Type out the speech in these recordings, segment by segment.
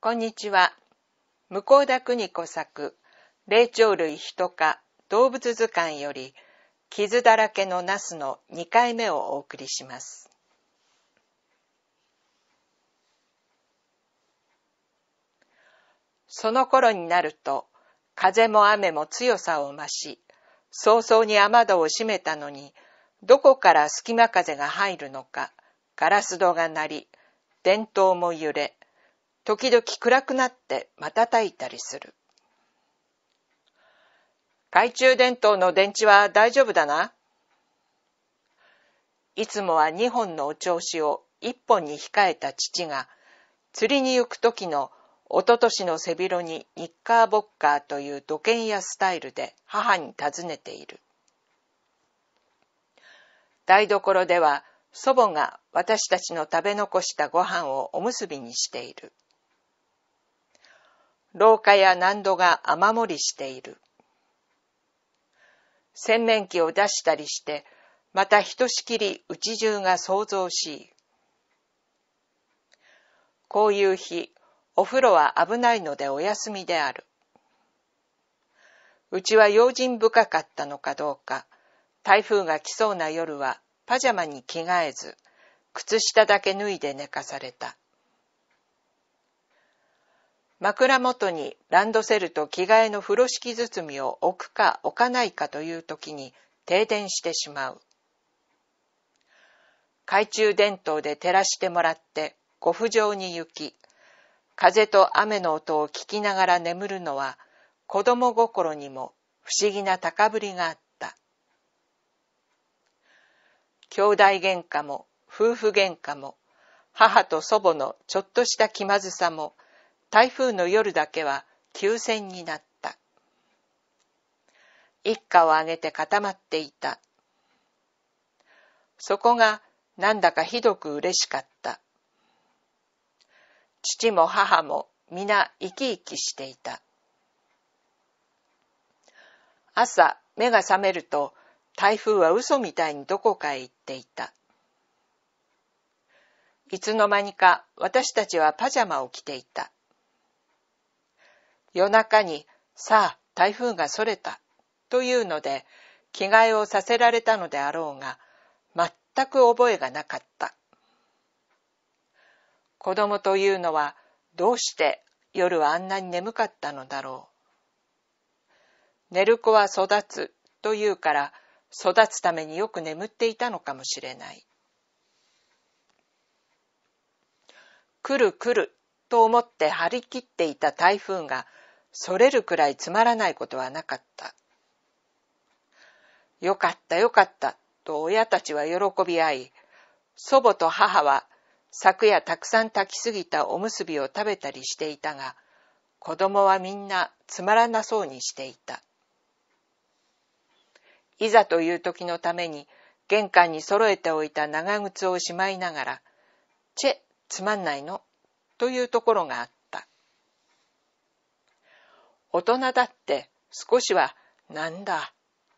こんにちは。向田邦子作、霊長類人科動物図鑑より、傷だらけのナスの2回目をお送りします。その頃になると、風も雨も強さを増し、早々に雨戸を閉めたのに、どこから隙間風が入るのか、ガラス戸が鳴り、電灯も揺れ、時々暗くなって瞬いたりする。懐中電灯の電池は大丈夫だな。いつもは2本のお調子を1本に控えた父が、釣りに行く時のおととしの背広にニッカーボッカーという土建屋スタイルで母に尋ねている。台所では祖母が私たちの食べ残したご飯をおむすびにしている。廊下や難度が雨漏りしている。洗面器を出したりして、またひとしきりうち中が騒々しい。こういう日、お風呂は危ないのでお休みである。うちは用心深かったのかどうか、台風が来そうな夜はパジャマに着替えず、靴下だけ脱いで寝かされた。枕元にランドセルと着替えの風呂敷包みを置くか置かないかという時に停電してしまう。懐中電灯で照らしてもらってご不浄に行き、風と雨の音を聞きながら眠るのは子供心にも不思議な高ぶりがあった。兄弟喧嘩も夫婦喧嘩も母と祖母のちょっとした気まずさも台風の夜だけは休戦になった。一家を挙げて固まっていた。そこがなんだかひどく嬉しかった。父も母も皆生き生きしていた。朝目が覚めると台風は嘘みたいにどこかへ行っていた。いつの間にか私たちはパジャマを着ていた。夜中に、さあ、台風がそれた、というので、着替えをさせられたのであろうが、全く覚えがなかった。子供というのは、どうして夜はあんなに眠かったのだろう。寝る子は育つというから、育つためによく眠っていたのかもしれない。来る来ると思って張り切っていた台風がそれるくらいつまらないことはなかった。よかったよかったと親たちは喜び合い、祖母と母は昨夜たくさん炊きすぎたおむすびを食べたりしていたが、子供はみんなつまらなそうにしていた。いざという時のために玄関に揃えておいた長靴をしまいながら、チェ、つまんないのというところがあった。大人だって少しはなんだ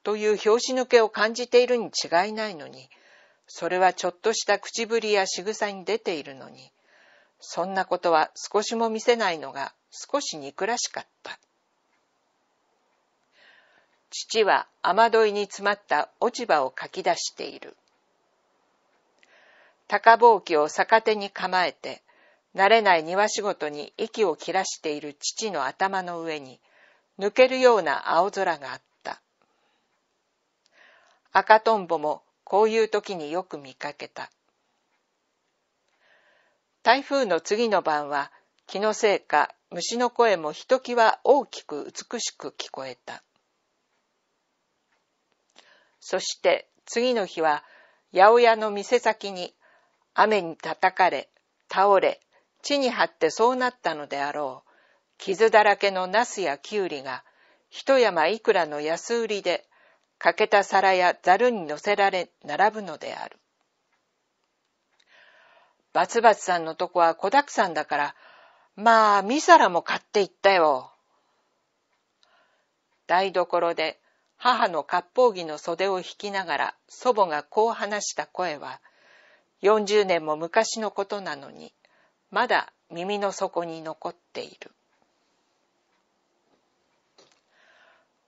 という拍子抜けを感じているに違いないのに、それはちょっとした口ぶりや仕草に出ているのに、そんなことは少しも見せないのが少し憎らしかった。父は雨どいに詰まった落ち葉をかき出している。高ぼうきを逆手に構えて、慣れない庭仕事に息を切らしている父の頭の上に、抜けるような青空があった。赤とんぼもこういう時によく見かけた。台風の次の晩は気のせいか虫の声もひときわ大きく美しく聞こえた。そして次の日は八百屋の店先に雨に叩かれ倒れ地に張ってそうなったのであろう。傷だらけのナスやキュウリが、一山いくらの安売りで、欠けた皿やざるに乗せられ、並ぶのである。バツバツさんのとこは子だくさんだから、まあ、みさらも買っていったよ。台所で母の割烹着の袖を引きながら祖母がこう話した声は、40年も昔のことなのに、まだ耳の底に残っている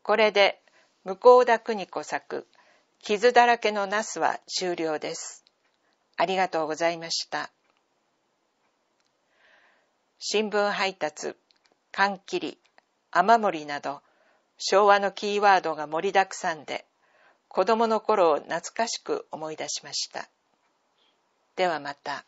これで向田邦子作「傷だらけのナス」は終了です。ありがとうございました。新聞配達、缶切り、雨漏りなど昭和のキーワードが盛りだくさんで子供の頃を懐かしく思い出しました。ではまた。